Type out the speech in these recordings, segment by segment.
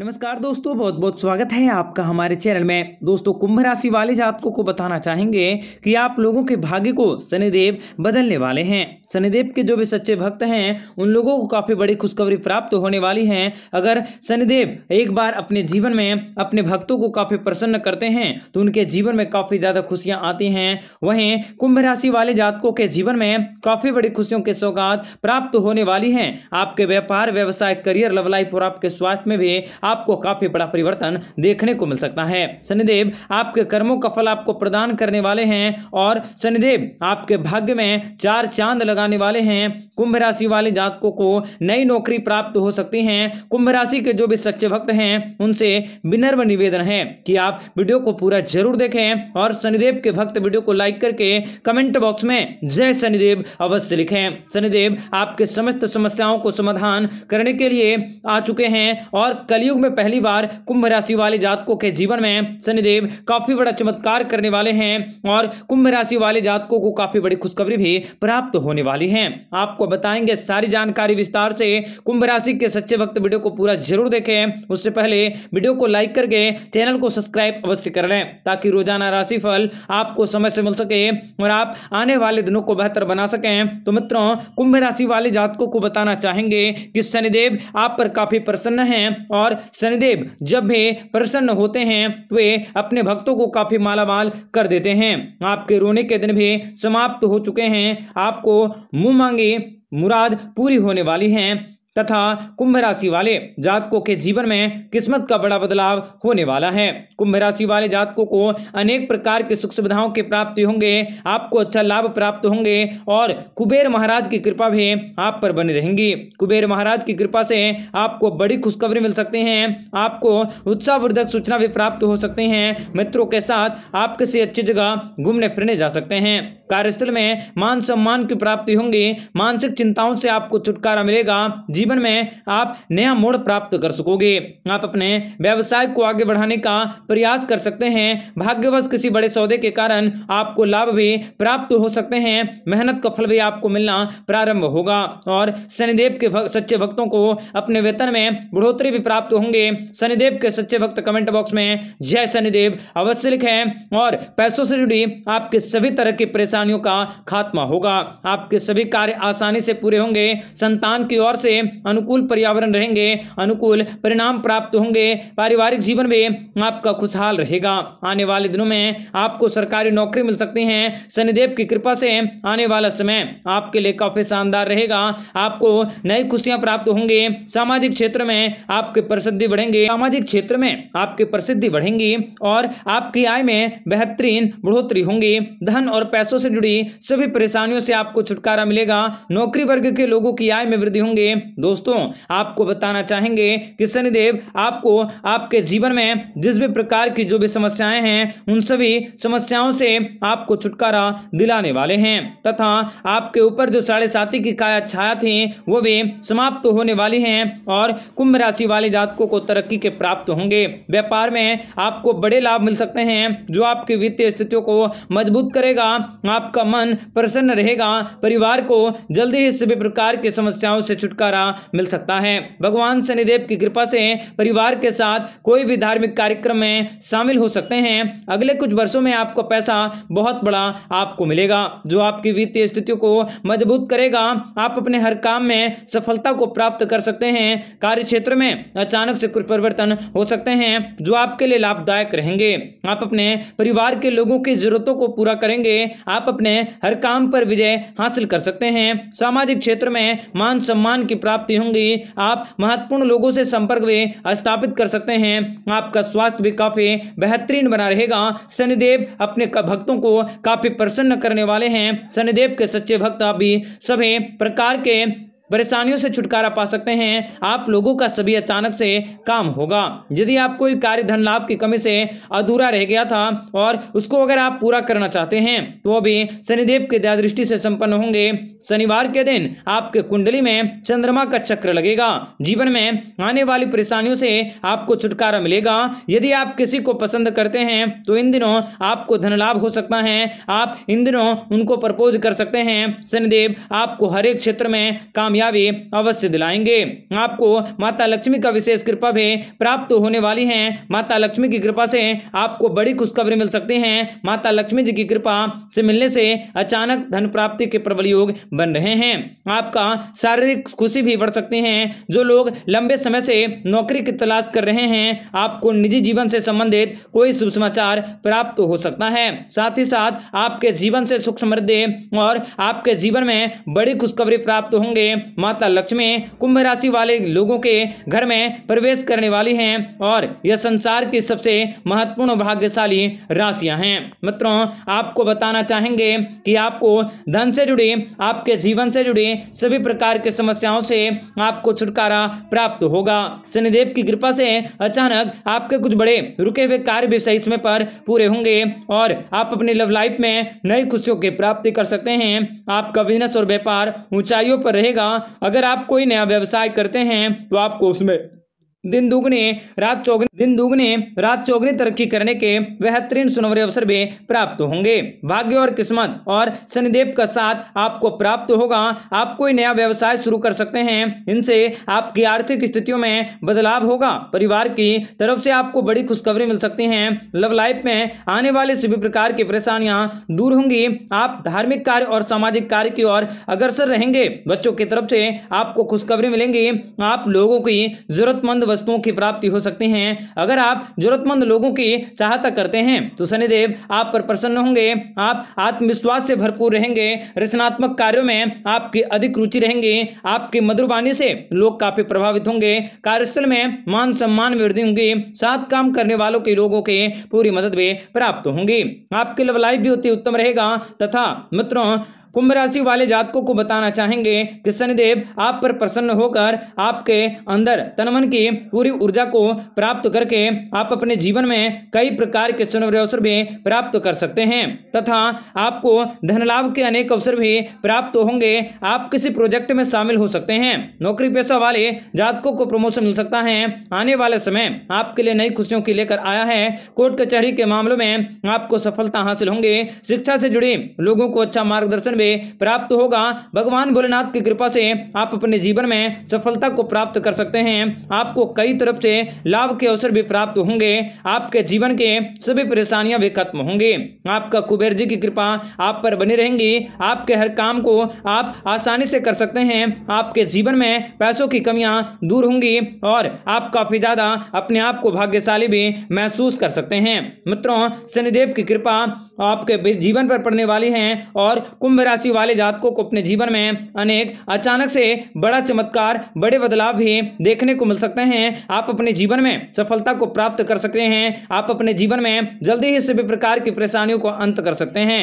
नमस्कार दोस्तों बहुत बहुत स्वागत है आपका हमारे चैनल में दोस्तों कुंभ राशि वाले जातकों को बताना चाहेंगे कि आप लोगों के भाग्य को शनिदेव बदलने वाले हैं शनिदेव के जो भी सच्चे भक्त हैं उन लोगों को काफ़ी बड़ी खुशखबरी प्राप्त होने वाली है अगर शनिदेव एक बार अपने जीवन में अपने भक्तों को काफ़ी प्रसन्न करते हैं तो उनके जीवन में काफ़ी ज़्यादा खुशियाँ आती हैं वहीं कुंभ राशि वाले जातकों के जीवन में काफ़ी बड़ी खुशियों के सौगात प्राप्त होने वाली हैं आपके व्यापार व्यवसाय करियर लव लाइफ और आपके स्वास्थ्य में भी आपको काफी बड़ा परिवर्तन देखने को मिल सकता है शनिदेव आपके कर्मों का फल आपको प्रदान करने वाले हैं और शनिदेव आपके भाग्य में चार चांद लगाने वाले हैं कुंभ राशि वाले जातकों को नई नौकरी प्राप्त हो सकती है कुंभ राशि के जो भी सच्चे भक्त हैं उनसे विनर्म निवेदन है कि आप वीडियो को पूरा जरूर देखें और शनिदेव के भक्त वीडियो को लाइक करके कमेंट बॉक्स में जय शनिदेव अवश्य लिखें शनिदेव आपके समस्त समस्याओं को समाधान करने के लिए आ चुके हैं और कलियुग कलयुग में पहली बार कुंभ राशि वाले जातकों के जीवन में शनिदेव काफी बड़ा चमत्कार करने वाले हैं और कुंभ राशि वाले जातकों को काफी बड़ी खुशखबरी भी प्राप्त होने वाली है आपको बताएंगे सारी जानकारी विस्तार से कुंभ राशि के सच्चे वक्त वीडियो को पूरा जरूर देखें उससे पहले वीडियो को लाइक करके चैनल को सब्सक्राइब अवश्य कर लें ताकि रोजाना राशि फल आपको समय से मिल सके और आप आने वाले दिनों को बेहतर बना सकें तो मित्रों कुंभ राशि वाले जातकों को बताना चाहेंगे कि शनिदेव आप पर काफी प्रसन्न हैं और शनिदेव जब भी प्रसन्न होते हैं वे अपने भक्तों को काफी मालामाल कर देते हैं आपके रोने के दिन भी समाप्त हो चुके हैं आपको मुंह मांगी मुराद पूरी होने वाली हैं तथा कुंभ राशि वाले जातकों के जीवन में किस्मत का बड़ा बदलाव होने वाला है कुंभ राशि वाले जातकों को अनेक प्रकार की सुख सुविधाओं की प्राप्ति होंगे आपको अच्छा लाभ प्राप्त होंगे और कुबेर महाराज की कृपा भी आप पर बनी रहेंगी कुबेर महाराज की कृपा से आपको बड़ी खुशखबरी मिल सकते हैं आपको उत्साहवर्धक सूचना भी प्राप्त हो सकते हैं मित्रों के साथ आप किसी अच्छी जगह घूमने फिरने जा सकते हैं कार्यस्थल में मान सम्मान की प्राप्ति होंगी मानसिक चिंताओं से आपको छुटकारा मिलेगा जीवन में आप नया मोड़ प्राप्त कर सकोगे आप अपने व्यवसाय को आगे बढ़ाने का प्रयास कर सकते हैं भाग्यवश किसी बड़े सौदे के कारण आपको लाभ भी प्राप्त हो सकते हैं मेहनत का फल भी आपको मिलना प्रारंभ होगा और शनिदेव के भक, सच्चे भक्तों को अपने वेतन में बढ़ोतरी भी प्राप्त होंगे शनिदेव के सच्चे भक्त कमेंट बॉक्स में जय शनिदेव अवश्य लिखें और पैसों से जुड़ी आपके सभी तरह की परेशानी परेशानियों का खात्मा होगा आपके सभी कार्य आसानी से पूरे होंगे संतान की ओर से अनुकूल पर्यावरण रहेंगे अनुकूल परिणाम प्राप्त होंगे पारिवारिक जीवन में आपका खुशहाल रहेगा आने वाले दिनों में आपको सरकारी नौकरी मिल सकती है शनिदेव की कृपा से आने वाला समय आपके लिए काफी शानदार रहेगा आपको नई खुशियां प्राप्त होंगे सामाजिक क्षेत्र में आपकी प्रसिद्धि बढ़ेंगे सामाजिक क्षेत्र में आपकी प्रसिद्धि बढ़ेंगी और आपकी आय में बेहतरीन बढ़ोतरी होंगी धन और पैसों से जुड़ी सभी परेशानियों से आपको छुटकारा मिलेगा नौकरी वर्ग के लोगों की आय में वृद्धि होंगे दोस्तों आपको बताना चाहेंगे कि शनिदेव आपको आपके जीवन में जिस भी प्रकार की जो भी समस्याएं हैं उन सभी समस्याओं से आपको छुटकारा दिलाने वाले हैं तथा आपके ऊपर जो साढ़े साथी की काया छाया थी वो भी समाप्त तो होने वाली हैं और कुंभ राशि वाले जातकों को तरक्की के प्राप्त होंगे व्यापार में आपको बड़े लाभ मिल सकते हैं जो आपकी वित्तीय स्थितियों को मजबूत करेगा आपका मन प्रसन्न रहेगा परिवार को जल्दी ही सभी प्रकार की समस्याओं से छुटकारा मिल सकता है भगवान शनिदेव की कृपा से परिवार के साथ कोई भी धार्मिक कार्यक्रम में शामिल हो सकते हैं अगले कुछ वर्षों में आपको पैसा बहुत बड़ा आपको मिलेगा जो आपकी वित्तीय स्थितियों को मजबूत करेगा आप अपने हर काम में सफलता को प्राप्त कर सकते हैं कार्य क्षेत्र में अचानक से कुछ परिवर्तन हो सकते हैं जो आपके लिए लाभदायक रहेंगे आप अपने परिवार के लोगों की जरूरतों को पूरा करेंगे आप आप अपने हर काम पर विजय हासिल कर सकते हैं सामाजिक क्षेत्र में मान सम्मान की प्राप्ति होंगी आप महत्वपूर्ण लोगों से संपर्क भी स्थापित कर सकते हैं आपका स्वास्थ्य भी काफी बेहतरीन बना रहेगा शनिदेव अपने भक्तों को काफी प्रसन्न करने वाले हैं शनिदेव के सच्चे भक्त आप भी सभी प्रकार के परेशानियों से छुटकारा पा सकते हैं आप लोगों का सभी अचानक से काम होगा यदि आप कोई कार्य धन लाभ की कमी से अधूरा रह गया था और उसको अगर आप पूरा करना चाहते हैं तो वो भी शनिदेव के दया दृष्टि से संपन्न होंगे शनिवार के दिन आपके कुंडली में चंद्रमा का चक्र लगेगा जीवन में आने वाली परेशानियों से आपको छुटकारा मिलेगा यदि आप किसी को पसंद करते हैं तो इन दिनों आपको धन लाभ हो सकता है आप इन दिनों उनको प्रपोज कर सकते हैं शनिदेव आपको हर एक क्षेत्र में कामयाब कामयाबी अवश्य दिलाएंगे आपको माता लक्ष्मी का विशेष कृपा भी प्राप्त होने वाली है माता लक्ष्मी की कृपा से आपको बड़ी खुशखबरी मिल सकती हैं माता लक्ष्मी जी की कृपा से मिलने से अचानक धन प्राप्ति के प्रबल योग बन रहे हैं आपका शारीरिक खुशी भी बढ़ सकती हैं जो लोग लंबे समय से नौकरी की तलाश कर रहे हैं आपको निजी जीवन से संबंधित कोई शुभ समाचार प्राप्त हो सकता है साथ ही साथ आपके जीवन से सुख समृद्धि और आपके जीवन में बड़ी खुशखबरी प्राप्त होंगे माता लक्ष्मी कुंभ राशि वाले लोगों के घर में प्रवेश करने वाली हैं और यह संसार की सबसे महत्वपूर्ण भाग्यशाली राशियां हैं मित्रों आपको बताना चाहेंगे कि आपको धन से जुड़े आपके जीवन से जुड़े सभी प्रकार के समस्याओं से आपको छुटकारा प्राप्त होगा शनिदेव की कृपा से अचानक आपके कुछ बड़े रुके हुए कार्य भी सही समय पर पूरे होंगे और आप अपनी लव लाइफ में नई खुशियों की प्राप्ति कर सकते हैं आपका बिजनेस और व्यापार ऊंचाइयों पर रहेगा अगर आप कोई नया व्यवसाय करते हैं तो आपको उसमें दिन दुगने रात चौगने दिन दुगने रात चौगने तरक्की करने के बेहतरीन सुनवरे अवसर भी प्राप्त होंगे भाग्य और किस्मत और शनिदेव का साथ आपको प्राप्त होगा आप कोई नया व्यवसाय शुरू कर सकते हैं इनसे आपकी आर्थिक स्थितियों में बदलाव होगा परिवार की तरफ से आपको बड़ी खुशखबरी मिल सकती है लव लाइफ में आने वाले सभी प्रकार की परेशानियाँ दूर होंगी आप धार्मिक कार्य और सामाजिक कार्य की ओर अग्रसर रहेंगे बच्चों की तरफ से आपको खुशखबरी मिलेंगी आप लोगों की जरूरतमंद वस्तुओं की प्राप्ति हो सकती हैं अगर आप जरूरतमंद लोगों की सहायता करते हैं तो शनिदेव आप पर प्रसन्न होंगे आप आत्मविश्वास से भरपूर रहेंगे रचनात्मक कार्यों में आपकी अधिक रुचि रहेंगे आपकी मधुरवाणी से लोग काफी प्रभावित होंगे कार्यस्थल में मान सम्मान वृद्धि होंगी साथ काम करने वालों के लोगों के पूरी मदद भी प्राप्त होंगी आपकी लव लाइफ भी अति उत्तम रहेगा तथा मित्रों कुंभ राशि वाले जातकों को बताना चाहेंगे कि शनिदेव आप पर प्रसन्न होकर आपके अंदर तनमन की पूरी ऊर्जा को प्राप्त करके आप अपने जीवन में कई प्रकार के सुनवरे अवसर भी प्राप्त कर सकते हैं तथा आपको लाभ के अनेक अवसर भी प्राप्त होंगे आप किसी प्रोजेक्ट में शामिल हो सकते हैं नौकरी पेशा वाले जातकों को प्रमोशन मिल सकता है आने वाले समय आपके लिए नई खुशियों की लेकर आया है कोर्ट कचहरी के मामलों में आपको सफलता हासिल होंगे शिक्षा से जुड़े लोगों को अच्छा मार्गदर्शन पे प्राप्त होगा भगवान भोलेनाथ की कृपा से आप अपने जीवन में सफलता को प्राप्त कर सकते हैं आपको कई तरफ से लाभ के अवसर भी प्राप्त होंगे आपके जीवन के सभी परेशानियां भी खत्म होंगे आपका कुबेर जी की कृपा आप पर बनी रहेंगी आपके हर काम को आप आसानी से कर सकते हैं आपके जीवन में पैसों की कमियां दूर होंगी और आप काफ़ी ज़्यादा अपने आप को भाग्यशाली भी महसूस कर सकते हैं मित्रों शनिदेव की कृपा आपके जीवन पर पड़ने वाली है और कुंभ राशि वाले जातकों को अपने जीवन में अनेक अचानक से बड़ा चमत्कार बड़े बदलाव भी देखने को मिल सकते हैं आप अपने जीवन में सफलता को प्राप्त कर सकते हैं आप अपने जीवन में जल्दी ही सभी प्रकार की परेशानियों को अंत कर सकते हैं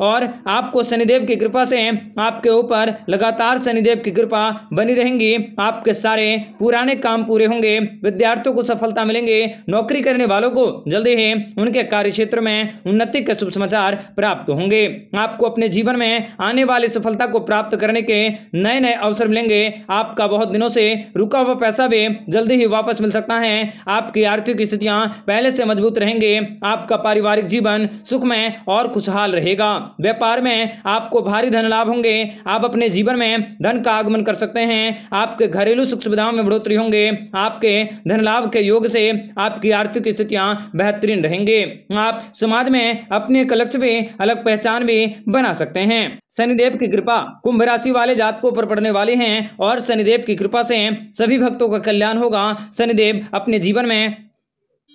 और आपको शनिदेव की कृपा से आपके ऊपर लगातार शनिदेव की कृपा बनी रहेंगी आपके सारे पुराने काम पूरे होंगे विद्यार्थियों को सफलता मिलेंगे नौकरी करने वालों को जल्दी ही उनके कार्य क्षेत्र में उन्नति के शुभ समाचार प्राप्त होंगे आपको अपने जीवन में आने वाली सफलता को प्राप्त करने के नए नए अवसर मिलेंगे आपका बहुत दिनों से रुका हुआ पैसा भी जल्दी ही वापस मिल सकता है आपकी आर्थिक स्थितियां पहले से मजबूत रहेंगे आपका पारिवारिक जीवन सुखमय और खुशहाल रहेगा व्यापार में आपको भारी धन लाभ होंगे आप अपने जीवन में धन का आगमन कर सकते हैं आपके घरेलू सुख सुविधाओं में बढ़ोतरी होंगे आपके धन लाभ के योग से आपकी आर्थिक स्थितियां बेहतरीन रहेंगे आप समाज में अपने कलक्ष भी अलग पहचान भी बना सकते हैं शनिदेव की कृपा कुंभ राशि वाले जातकों पर पड़ने वाले हैं और शनिदेव की कृपा से सभी भक्तों का कल्याण होगा शनिदेव अपने जीवन में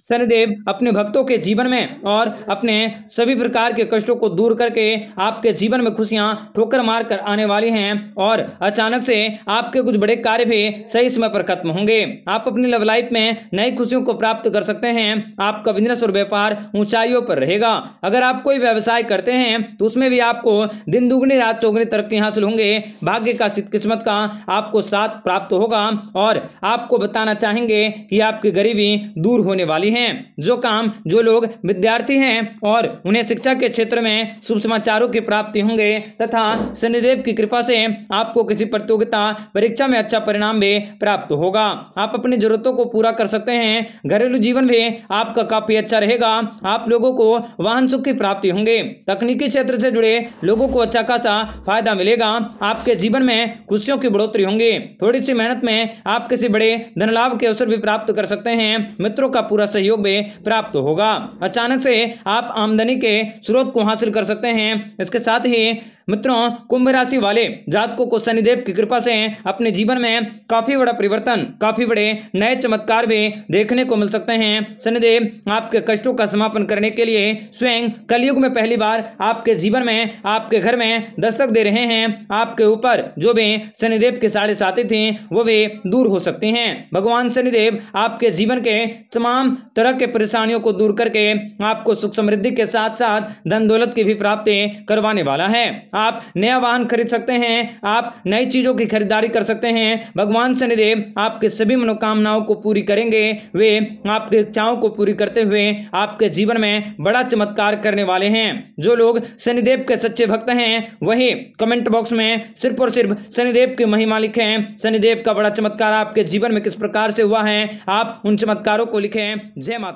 शनिदेव अपने भक्तों के जीवन में और अपने सभी प्रकार के कष्टों को दूर करके आपके जीवन में खुशियां ठोकर मार कर आने वाली हैं और अचानक से आपके कुछ बड़े कार्य भी सही समय पर खत्म होंगे आप अपनी लव लाइफ में नई खुशियों को प्राप्त कर सकते हैं आपका बिजनेस और व्यापार ऊंचाइयों पर रहेगा अगर आप कोई व्यवसाय करते हैं तो उसमें भी आपको दिन दुगनी रात चौगनी तरक्की हासिल होंगे भाग्य का किस्मत का आपको साथ प्राप्त होगा और आपको बताना चाहेंगे कि आपकी गरीबी दूर होने वाली वाली हैं जो काम जो लोग विद्यार्थी हैं और उन्हें शिक्षा के क्षेत्र में शुभ समाचारों की प्राप्ति होंगे तथा शनिदेव की कृपा से आपको किसी प्रतियोगिता परीक्षा में अच्छा परिणाम भी प्राप्त होगा आप अपनी जरूरतों को पूरा कर सकते हैं घरेलू जीवन भी आपका काफी अच्छा रहेगा आप लोगों को वाहन सुख की प्राप्ति होंगे तकनीकी क्षेत्र से जुड़े लोगों को अच्छा खासा फायदा मिलेगा आपके जीवन में खुशियों की बढ़ोतरी होंगी थोड़ी सी मेहनत में आप किसी बड़े धन लाभ के अवसर भी प्राप्त कर सकते हैं मित्रों का पूरा सहयोग भी प्राप्त होगा अचानक से आप आमदनी के स्रोत को हासिल कर सकते हैं इसके साथ ही मित्रों कुंभ राशि वाले जातकों को शनिदेव की कृपा से अपने जीवन में काफी बड़ा परिवर्तन काफी बड़े नए चमत्कार भी देखने को मिल सकते हैं शनिदेव आपके कष्टों का समापन करने के लिए स्वयं कलयुग में पहली बार आपके जीवन में आपके घर में दस्तक दे रहे हैं आपके ऊपर जो भी शनिदेव के साढ़े साथी थे वो भी दूर हो सकते हैं भगवान शनिदेव आपके जीवन के तमाम तरह के परेशानियों को दूर करके आपको सुख समृद्धि के साथ साथ धन दौलत की भी प्राप्ति करवाने वाला है आप नया वाहन खरीद सकते हैं आप नई चीज़ों की खरीदारी कर सकते हैं भगवान शनिदेव आपके सभी मनोकामनाओं को पूरी करेंगे वे आपकी इच्छाओं को पूरी करते हुए आपके जीवन में बड़ा चमत्कार करने वाले हैं जो लोग शनिदेव के सच्चे भक्त हैं वही कमेंट बॉक्स में सिर्फ और सिर्फ शनिदेव की महिमा लिखें शनिदेव का बड़ा चमत्कार आपके जीवन में किस प्रकार से हुआ है आप उन चमत्कारों को लिखें जय माता